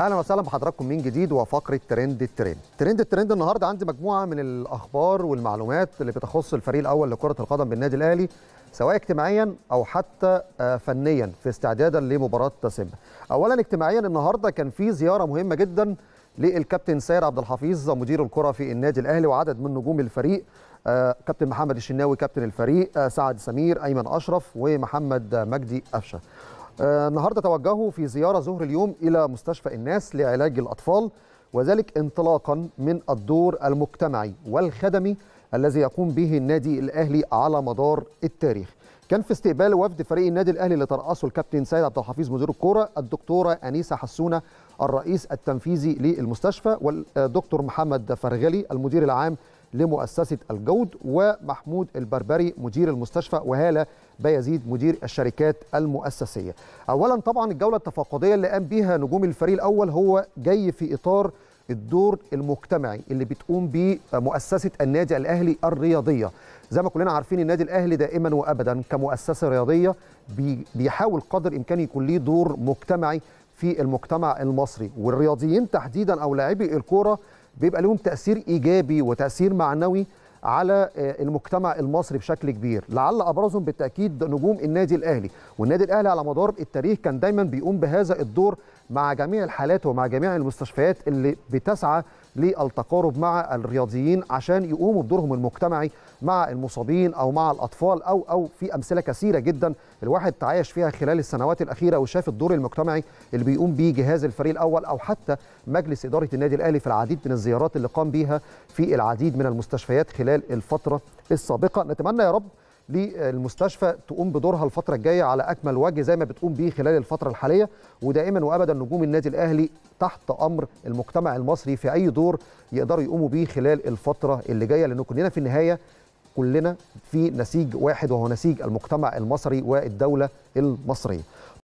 اهلا وسهلا بحضراتكم من جديد وفقره ترند الترند ترند الترند النهارده عندي مجموعه من الاخبار والمعلومات اللي بتخص الفريق الاول لكره القدم بالنادي الاهلي سواء اجتماعيا او حتى آه، فنيا في استعدادا لمباراه سيمبا اولا اجتماعيا النهارده كان في زياره مهمه جدا للكابتن سير عبد الحفيظ مدير الكره في النادي الاهلي وعدد من نجوم الفريق آه، كابتن محمد الشناوي كابتن الفريق آه، سعد سمير ايمن اشرف ومحمد مجدي قفشه آه، النهارده توجهوا في زياره ظهر اليوم الى مستشفى الناس لعلاج الاطفال وذلك انطلاقا من الدور المجتمعي والخدمي الذي يقوم به النادي الاهلي على مدار التاريخ. كان في استقبال وفد فريق النادي الاهلي اللي ترأسه الكابتن سيد عبد الحفيظ مدير الكوره الدكتوره انيسه حسونه الرئيس التنفيذي للمستشفى والدكتور محمد فرغلي المدير العام لمؤسسه الجود ومحمود البربري مدير المستشفى وهاله بيزيد مدير الشركات المؤسسيه. اولا طبعا الجوله التفاقديه اللي قام بيها نجوم الفريق الاول هو جاي في اطار الدور المجتمعي اللي بتقوم به مؤسسه النادي الاهلي الرياضيه. زي ما كلنا عارفين النادي الاهلي دائما وابدا كمؤسسه رياضيه بيحاول قدر الامكان يكون ليه دور مجتمعي في المجتمع المصري والرياضيين تحديدا او لاعبي الكوره بيبقى لهم تاثير ايجابي وتاثير معنوي على آه، المجتمع المصري بشكل كبير لعل ابرزهم بالتاكيد نجوم النادي الاهلي والنادي الاهلي على مدار التاريخ كان دايما بيقوم بهذا الدور مع جميع الحالات ومع جميع المستشفيات اللي بتسعى للتقارب مع الرياضيين عشان يقوموا بدورهم المجتمعي مع المصابين او مع الاطفال او او في امثله كثيره جدا الواحد تعايش فيها خلال السنوات الاخيره وشاف الدور المجتمعي اللي بيقوم به جهاز الفريق الاول او حتى مجلس اداره النادي الاهلي في العديد من الزيارات اللي قام بيها في العديد من المستشفيات خلال الفتره السابقه نتمنى يا رب للمستشفى تقوم بدورها الفتره الجايه على اكمل وجه زي ما بتقوم به خلال الفتره الحاليه ودائما وابدا نجوم النادي الاهلي تحت امر المجتمع المصري في اي دور يقدروا يقوموا به خلال الفتره اللي جايه لان كلنا في النهايه كلنا في نسيج واحد وهو نسيج المجتمع المصري والدوله المصريه